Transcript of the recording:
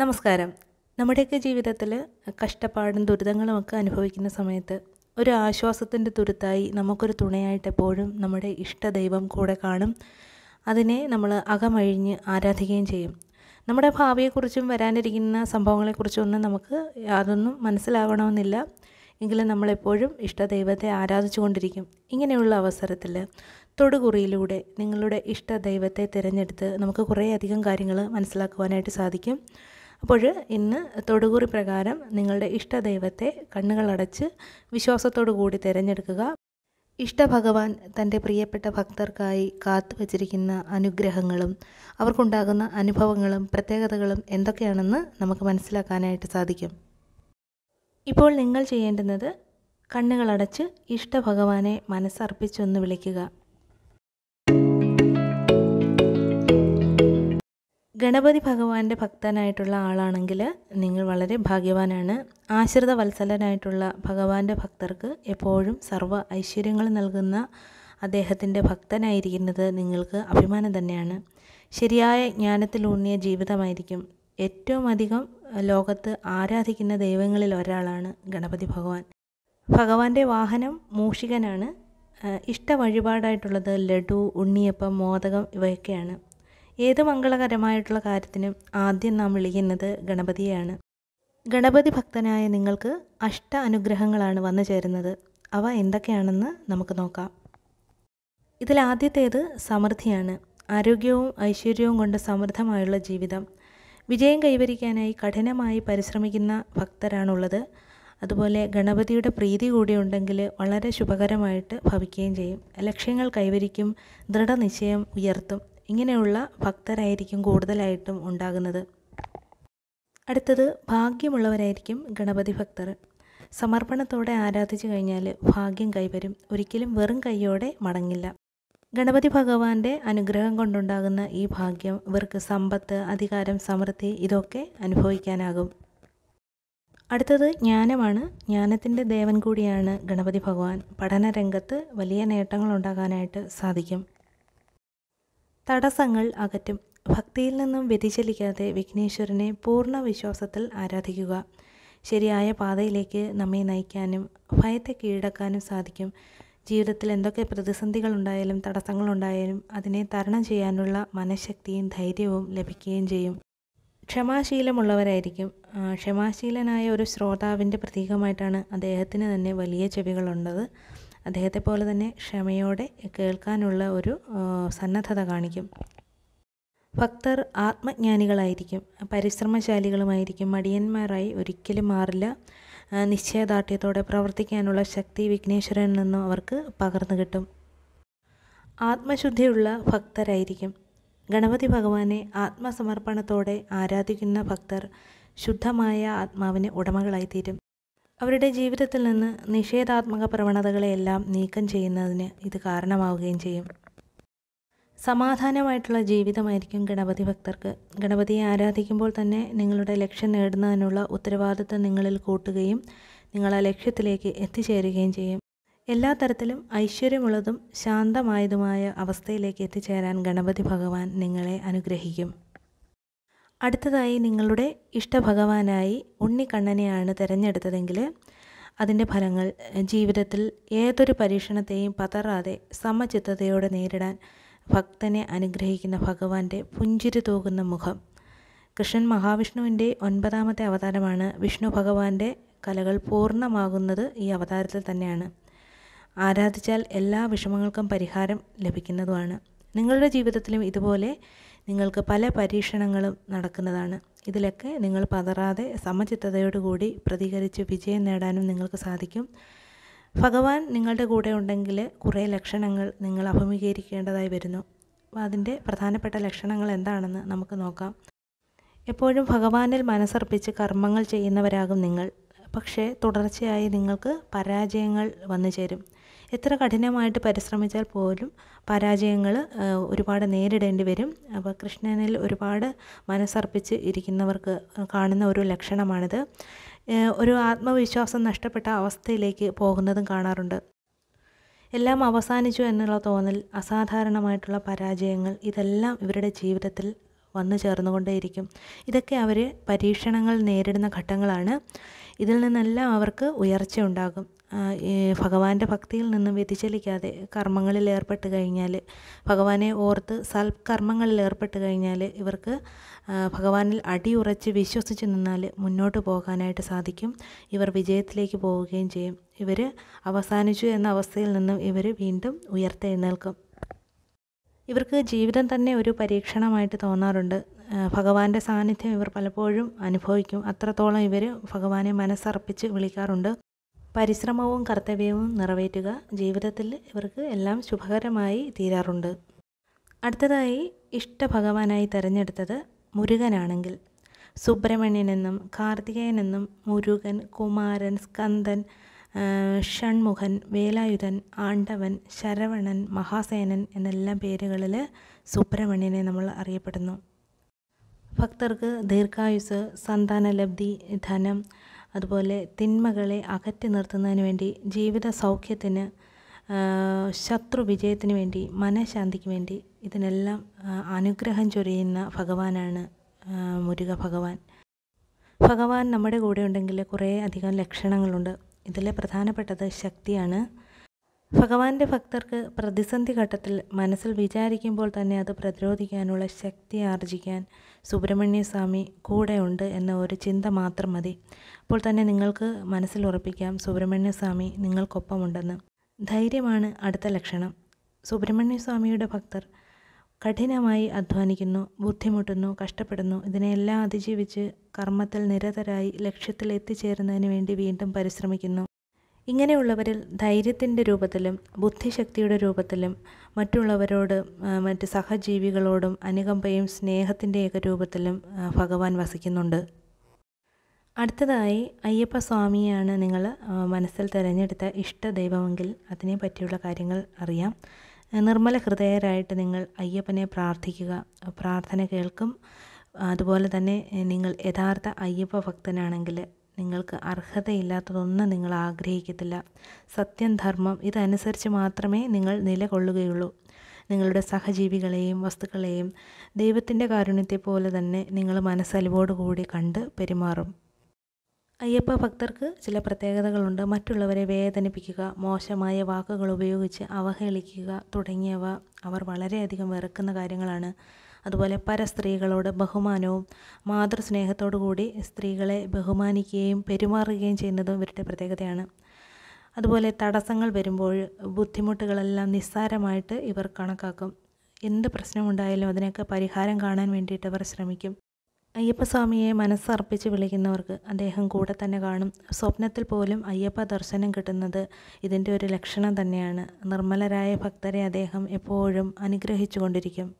നമസ്കാരം നമ്മുടെയൊക്കെ ജീവിതത്തിൽ കഷ്ടപ്പാടും ദുരിതങ്ങളും ഒക്കെ അനുഭവിക്കുന്ന സമയത്ത് ഒരു ആശ്വാസത്തിൻ്റെ തുരുത്തായി നമുക്കൊരു തുണയായിട്ട് എപ്പോഴും നമ്മുടെ ഇഷ്ടദൈവം കൂടെ കാണും അതിനെ നമ്മൾ അകമഴിഞ്ഞ് ആരാധിക്കുകയും ചെയ്യും നമ്മുടെ ഭാവിയെക്കുറിച്ചും വരാനിരിക്കുന്ന സംഭവങ്ങളെക്കുറിച്ചും ഒന്നും നമുക്ക് അതൊന്നും മനസ്സിലാവണമെന്നില്ല എങ്കിലും നമ്മളെപ്പോഴും ഇഷ്ടദൈവത്തെ ആരാധിച്ചുകൊണ്ടിരിക്കും ഇങ്ങനെയുള്ള അവസരത്തിൽ തൊടുകുറിയിലൂടെ നിങ്ങളുടെ ഇഷ്ടദൈവത്തെ തിരഞ്ഞെടുത്ത് നമുക്ക് കുറേയധികം കാര്യങ്ങൾ മനസ്സിലാക്കുവാനായിട്ട് സാധിക്കും അപ്പോൾ ഇന്ന് തൊടുകുറി പ്രകാരം നിങ്ങളുടെ ഇഷ്ടദൈവത്തെ കണ്ണുകളടച്ച് വിശ്വാസത്തോടു കൂടി തിരഞ്ഞെടുക്കുക ഇഷ്ടഭഗവാൻ തൻ്റെ പ്രിയപ്പെട്ട ഭക്തർക്കായി കാത്തു വച്ചിരിക്കുന്ന അനുഗ്രഹങ്ങളും അവർക്കുണ്ടാകുന്ന അനുഭവങ്ങളും പ്രത്യേകതകളും എന്തൊക്കെയാണെന്ന് നമുക്ക് മനസ്സിലാക്കാനായിട്ട് സാധിക്കും ഇപ്പോൾ നിങ്ങൾ ചെയ്യേണ്ടുന്നത് കണ്ണുകളടച്ച് ഇഷ്ടഭഗവാനെ മനസ്സർപ്പിച്ചൊന്ന് വിളിക്കുക ഗണപതി ഭഗവാന്റെ ഭക്തനായിട്ടുള്ള ആളാണെങ്കിൽ നിങ്ങൾ വളരെ ഭാഗ്യവാനാണ് ആശ്രിത വത്സലനായിട്ടുള്ള ഭഗവാന്റെ ഭക്തർക്ക് എപ്പോഴും സർവ്വ ഐശ്വര്യങ്ങൾ നൽകുന്ന അദ്ദേഹത്തിൻ്റെ ഭക്തനായിരിക്കുന്നത് നിങ്ങൾക്ക് അഭിമാനം തന്നെയാണ് ശരിയായ ജ്ഞാനത്തിലൂന്നിയ ജീവിതമായിരിക്കും ഏറ്റവും അധികം ലോകത്ത് ആരാധിക്കുന്ന ദൈവങ്ങളിൽ ഒരാളാണ് ഗണപതി ഭഗവാൻ ഭഗവാന്റെ വാഹനം മൂഷികനാണ് ഇഷ്ട വഴിപാടായിട്ടുള്ളത് ലഡു ഉണ്ണിയപ്പം മോദകം ഇവയൊക്കെയാണ് ഏത് മംഗളകരമായിട്ടുള്ള കാര്യത്തിനും ആദ്യം നാം വിളിക്കുന്നത് ഗണപതിയെയാണ് ഗണപതി ഭക്തനായ നിങ്ങൾക്ക് അഷ്ട അനുഗ്രഹങ്ങളാണ് വന്നു ചേരുന്നത് അവ എന്തൊക്കെയാണെന്ന് നമുക്ക് നോക്കാം ഇതിൽ ആദ്യത്തേത് സമൃദ്ധിയാണ് ആരോഗ്യവും ഐശ്വര്യവും കൊണ്ട് സമൃദ്ധമായുള്ള ജീവിതം വിജയം കൈവരിക്കാനായി കഠിനമായി പരിശ്രമിക്കുന്ന ഭക്തരാണുള്ളത് അതുപോലെ ഗണപതിയുടെ പ്രീതി കൂടി ഉണ്ടെങ്കിൽ വളരെ ശുഭകരമായിട്ട് ഭവിക്കുകയും ചെയ്യും ലക്ഷ്യങ്ങൾ കൈവരിക്കും ദൃഢനിശ്ചയം ഉയർത്തും ഇങ്ങനെയുള്ള ഭക്തരായിരിക്കും കൂടുതലായിട്ടും ഉണ്ടാകുന്നത് അടുത്തത് ഭാഗ്യമുള്ളവരായിരിക്കും ഗണപതി ഭക്തർ സമർപ്പണത്തോടെ ആരാധിച്ചു കഴിഞ്ഞാൽ ഭാഗ്യം കൈവരും ഒരിക്കലും വെറും കൈയോടെ മടങ്ങില്ല ഗണപതി ഭഗവാന്റെ അനുഗ്രഹം കൊണ്ടുണ്ടാകുന്ന ഈ ഭാഗ്യം ഇവർക്ക് സമ്പത്ത് അധികാരം സമൃദ്ധി ഇതൊക്കെ അനുഭവിക്കാനാകും അടുത്തത് ജ്ഞാനമാണ് ജ്ഞാനത്തിൻ്റെ ദേവൻ കൂടിയാണ് ഗണപതി ഭഗവാൻ പഠന രംഗത്ത് വലിയ നേട്ടങ്ങൾ ഉണ്ടാകാനായിട്ട് സാധിക്കും തടസ്സങ്ങൾ അകറ്റും ഭക്തിയിൽ നിന്നും വ്യതിചലിക്കാതെ വിഘ്നേശ്വരനെ പൂർണ്ണ വിശ്വാസത്തിൽ ആരാധിക്കുക ശരിയായ പാതയിലേക്ക് നമ്മെ നയിക്കാനും ഭയത്തെ കീഴടക്കാനും സാധിക്കും ജീവിതത്തിൽ എന്തൊക്കെ പ്രതിസന്ധികളുണ്ടായാലും തടസ്സങ്ങളുണ്ടായാലും അതിനെ തരണം ചെയ്യാനുള്ള മനഃശക്തിയും ധൈര്യവും ലഭിക്കുകയും ചെയ്യും ക്ഷമാശീലമുള്ളവരായിരിക്കും ക്ഷമാശീലനായ ഒരു ശ്രോതാവിൻ്റെ പ്രതീകമായിട്ടാണ് അദ്ദേഹത്തിന് തന്നെ വലിയ ചെവികളുള്ളത് അദ്ദേഹത്തെ പോലെ തന്നെ ക്ഷമയോടെ കേൾക്കാനുള്ള ഒരു സന്നദ്ധത കാണിക്കും ഭക്തർ ആത്മജ്ഞാനികളായിരിക്കും പരിശ്രമശാലികളുമായിരിക്കും മടിയന്മാരായി ഒരിക്കലും മാറില്ല നിശ്ചയദാർഢ്യത്തോടെ പ്രവർത്തിക്കാനുള്ള ശക്തി വിഘ്നേശ്വരനിൽ നിന്നും അവർക്ക് പകർന്നു കിട്ടും ആത്മശുദ്ധിയുള്ള ഭക്തരായിരിക്കും ഗണപതി ഭഗവാനെ ആത്മസമർപ്പണത്തോടെ ആരാധിക്കുന്ന ഭക്തർ ശുദ്ധമായ ആത്മാവിന് ഉടമകളായിത്തീരും അവരുടെ ജീവിതത്തിൽ നിന്ന് നിഷേധാത്മക പ്രവണതകളെയെല്ലാം നീക്കം ചെയ്യുന്നതിന് ഇത് കാരണമാവുകയും ചെയ്യും സമാധാനമായിട്ടുള്ള ജീവിതമായിരിക്കും ഗണപതി ഭക്തർക്ക് ഗണപതിയെ ആരാധിക്കുമ്പോൾ തന്നെ നിങ്ങളുടെ ലക്ഷ്യം നേടുന്നതിനുള്ള ഉത്തരവാദിത്വം നിങ്ങളിൽ കൂട്ടുകയും നിങ്ങൾ ആ ലക്ഷ്യത്തിലേക്ക് എത്തിച്ചേരുകയും ചെയ്യും എല്ലാ തരത്തിലും ഐശ്വര്യമുള്ളതും ശാന്തമായതുമായ അവസ്ഥയിലേക്ക് എത്തിച്ചേരാൻ ഗണപതി ഭഗവാൻ നിങ്ങളെ അനുഗ്രഹിക്കും അടുത്തതായി നിങ്ങളുടെ ഇഷ്ടഭഗവാനായി ഉണ്ണിക്കണ്ണനെയാണ് തിരഞ്ഞെടുത്തതെങ്കിൽ അതിൻ്റെ ഫലങ്ങൾ ജീവിതത്തിൽ ഏതൊരു പരീക്ഷണത്തെയും പതറാതെ സമചിത്തതയോടെ നേരിടാൻ ഭക്തനെ അനുഗ്രഹിക്കുന്ന ഭഗവാന്റെ പുഞ്ചിരി തൂകുന്ന മുഖം കൃഷ്ണൻ മഹാവിഷ്ണുവിൻ്റെ ഒൻപതാമത്തെ അവതാരമാണ് വിഷ്ണു ഭഗവാന്റെ കലകൾ പൂർണ്ണമാകുന്നത് ഈ അവതാരത്തിൽ തന്നെയാണ് ആരാധിച്ചാൽ എല്ലാ വിഷമങ്ങൾക്കും പരിഹാരം ലഭിക്കുന്നതുമാണ് നിങ്ങളുടെ ജീവിതത്തിലും ഇതുപോലെ നിങ്ങൾക്ക് പല പരീക്ഷണങ്ങളും നടക്കുന്നതാണ് ഇതിലൊക്കെ നിങ്ങൾ പതറാതെ സമചിത്തതയോടുകൂടി പ്രതികരിച്ച് വിജയം നേടാനും നിങ്ങൾക്ക് സാധിക്കും ഭഗവാൻ നിങ്ങളുടെ കൂടെ ഉണ്ടെങ്കിൽ കുറേ ലക്ഷണങ്ങൾ നിങ്ങൾ അഭിമുഖീകരിക്കേണ്ടതായി വരുന്നു അപ്പോൾ അതിൻ്റെ പ്രധാനപ്പെട്ട ലക്ഷണങ്ങൾ എന്താണെന്ന് നമുക്ക് നോക്കാം എപ്പോഴും ഭഗവാനിൽ മനസ്സർപ്പിച്ച് കർമ്മങ്ങൾ ചെയ്യുന്നവരാകും നിങ്ങൾ പക്ഷേ തുടർച്ചയായി നിങ്ങൾക്ക് പരാജയങ്ങൾ വന്നു ചേരും എത്ര കഠിനമായിട്ട് പരിശ്രമിച്ചാൽ പോലും പരാജയങ്ങൾ ഒരുപാട് നേരിടേണ്ടി വരും അപ്പോൾ കൃഷ്ണനിൽ ഒരുപാട് മനസ്സർപ്പിച്ച് ഇരിക്കുന്നവർക്ക് കാണുന്ന ഒരു ലക്ഷണമാണിത് ഒരു ആത്മവിശ്വാസം നഷ്ടപ്പെട്ട അവസ്ഥയിലേക്ക് പോകുന്നതും കാണാറുണ്ട് എല്ലാം അവസാനിച്ചു എന്നുള്ള തോന്നൽ അസാധാരണമായിട്ടുള്ള പരാജയങ്ങൾ ഇതെല്ലാം ഇവരുടെ ജീവിതത്തിൽ വന്നു ചേർന്നുകൊണ്ടേയിരിക്കും ഇതൊക്കെ അവർ പരീക്ഷണങ്ങൾ നേരിടുന്ന ഘട്ടങ്ങളാണ് ഇതിൽ നിന്നെല്ലാം അവർക്ക് ഉയർച്ച ഉണ്ടാകും ഭഗവാന്റെ ഭക്തിയിൽ നിന്നും വ്യതിചലിക്കാതെ കർമ്മങ്ങളിൽ ഏർപ്പെട്ട് കഴിഞ്ഞാൽ ഭഗവാനെ ഓർത്ത് സൽക്കർമ്മങ്ങളിൽ ഏർപ്പെട്ട് കഴിഞ്ഞാൽ ഇവർക്ക് ഭഗവാനിൽ അടിയുറച്ച് വിശ്വസിച്ച് നിന്നാൽ മുന്നോട്ട് പോകാനായിട്ട് സാധിക്കും ഇവർ വിജയത്തിലേക്ക് പോവുകയും ചെയ്യും ഇവർ അവസാനിച്ചു എന്ന അവസ്ഥയിൽ നിന്നും ഇവർ വീണ്ടും ഉയർത്തെഴുന്നേൽക്കും ഇവർക്ക് ജീവിതം തന്നെ ഒരു പരീക്ഷണമായിട്ട് തോന്നാറുണ്ട് ഭഗവാന്റെ സാന്നിധ്യം ഇവർ പലപ്പോഴും അനുഭവിക്കും അത്രത്തോളം ഇവർ ഭഗവാനെ മനസ്സർപ്പിച്ച് വിളിക്കാറുണ്ട് പരിശ്രമവും കർത്തവ്യവും നിറവേറ്റുക ജീവിതത്തിൽ ഇവർക്ക് എല്ലാം ശുഭകരമായി തീരാറുണ്ട് അടുത്തതായി ഇഷ്ട ഭഗവാനായി തിരഞ്ഞെടുത്തത് മുരുകനാണെങ്കിൽ സുബ്രഹ്മണ്യനെന്നും കാർത്തികേയനെന്നും മുരുകൻ കുമാരൻ സ്കന്ദൻ ഷൺമുഖൻ വേലായുധൻ ആണ്ടവൻ ശരവണൻ മഹാസേനൻ എന്നെല്ലാം പേരുകളിൽ സുബ്രഹ്മണ്യനെ നമ്മൾ അറിയപ്പെടുന്നു ഭക്തർക്ക് ദീർഘായുസ് സന്താനലബ്ധി ധനം അതുപോലെ തിന്മകളെ അകറ്റി നിർത്തുന്നതിന് വേണ്ടി ജീവിത സൗഖ്യത്തിന് ശത്രു വിജയത്തിന് വേണ്ടി മനഃശാന്തിക്ക് വേണ്ടി ഇതിനെല്ലാം അനുഗ്രഹം ചൊരിയുന്ന ഭഗവാനാണ് മുരുക ഭഗവാൻ ഭഗവാൻ നമ്മുടെ കൂടെ ഉണ്ടെങ്കിൽ കുറേ അധികം ലക്ഷണങ്ങളുണ്ട് ഇതിലെ പ്രധാനപ്പെട്ടത് ശക്തിയാണ് ഭഗവാന്റെ ഭക്തർക്ക് പ്രതിസന്ധി ഘട്ടത്തിൽ മനസ്സിൽ വിചാരിക്കുമ്പോൾ തന്നെ അത് പ്രതിരോധിക്കാനുള്ള ശക്തി ആർജിക്കാൻ സുബ്രഹ്മണ്യസ്വാമി കൂടെയുണ്ട് എന്ന ഒരു ചിന്ത മാത്രം മതി അപ്പോൾ തന്നെ നിങ്ങൾക്ക് മനസ്സിൽ ഉറപ്പിക്കാം സുബ്രഹ്മണ്യസ്വാമി നിങ്ങൾക്കൊപ്പമുണ്ടെന്ന് ധൈര്യമാണ് അടുത്ത ലക്ഷണം സുബ്രഹ്മണ്യസ്വാമിയുടെ ഭക്തർ കഠിനമായി അധ്വാനിക്കുന്നു ബുദ്ധിമുട്ടുന്നു കഷ്ടപ്പെടുന്നു ഇതിനെല്ലാം അതിജീവിച്ച് കർമ്മത്തിൽ നിരതരായി ലക്ഷ്യത്തിൽ എത്തിച്ചേരുന്നതിന് വേണ്ടി വീണ്ടും പരിശ്രമിക്കുന്നു ഇങ്ങനെയുള്ളവരിൽ ധൈര്യത്തിൻ്റെ രൂപത്തിലും ബുദ്ധിശക്തിയുടെ രൂപത്തിലും മറ്റുള്ളവരോട് മറ്റ് സഹജീവികളോടും അനുകമ്പയും സ്നേഹത്തിൻ്റെയൊക്കെ രൂപത്തിലും ഭഗവാൻ വസിക്കുന്നുണ്ട് അടുത്തതായി അയ്യപ്പ സ്വാമിയാണ് നിങ്ങൾ മനസ്സിൽ തിരഞ്ഞെടുത്ത ഇഷ്ടദൈവമെങ്കിൽ അതിനെ പറ്റിയുള്ള കാര്യങ്ങൾ അറിയാം നിർമ്മല ഹൃദയരായിട്ട് നിങ്ങൾ അയ്യപ്പനെ പ്രാർത്ഥിക്കുക പ്രാർത്ഥന കേൾക്കും അതുപോലെ തന്നെ നിങ്ങൾ യഥാർത്ഥ അയ്യപ്പ ഭക്തനാണെങ്കിൽ നിങ്ങൾക്ക് അർഹതയില്ലാത്തതൊന്നും നിങ്ങൾ ആഗ്രഹിക്കത്തില്ല സത്യം ധർമ്മം ഇതനുസരിച്ച് മാത്രമേ നിങ്ങൾ നിലകൊള്ളുകയുള്ളൂ നിങ്ങളുടെ സഹജീവികളെയും വസ്തുക്കളെയും ദൈവത്തിൻ്റെ കാരുണ്യത്തെ പോലെ തന്നെ നിങ്ങൾ മനസ്സലിവോടുകൂടി കണ്ട് പെരുമാറും അയ്യപ്പ ഭക്തർക്ക് ചില പ്രത്യേകതകളുണ്ട് മറ്റുള്ളവരെ വേദനിപ്പിക്കുക മോശമായ വാക്കുകൾ ഉപയോഗിച്ച് അവഹേളിക്കുക തുടങ്ങിയവ അവർ വളരെയധികം വെറുക്കുന്ന കാര്യങ്ങളാണ് അതുപോലെ പരസ്ത്രീകളോട് ബഹുമാനവും മാതൃസ്നേഹത്തോടു കൂടി സ്ത്രീകളെ ബഹുമാനിക്കുകയും പെരുമാറുകയും ചെയ്യുന്നതും ഇവരുടെ പ്രത്യേകതയാണ് അതുപോലെ തടസ്സങ്ങൾ വരുമ്പോൾ ബുദ്ധിമുട്ടുകളെല്ലാം നിസ്സാരമായിട്ട് ഇവർ കണക്കാക്കും എന്ത് പ്രശ്നമുണ്ടായാലും അതിനൊക്കെ പരിഹാരം കാണാൻ വേണ്ടിയിട്ട് അവർ ശ്രമിക്കും അയ്യപ്പസ്വാമിയെ മനസ്സർപ്പിച്ച് വിളിക്കുന്നവർക്ക് അദ്ദേഹം കൂടെ തന്നെ കാണും സ്വപ്നത്തിൽ പോലും അയ്യപ്പ ദർശനം കിട്ടുന്നത് ഇതിൻ്റെ ഒരു ലക്ഷണം തന്നെയാണ് നിർമ്മലരായ ഭക്തരെ അദ്ദേഹം എപ്പോഴും അനുഗ്രഹിച്ചുകൊണ്ടിരിക്കും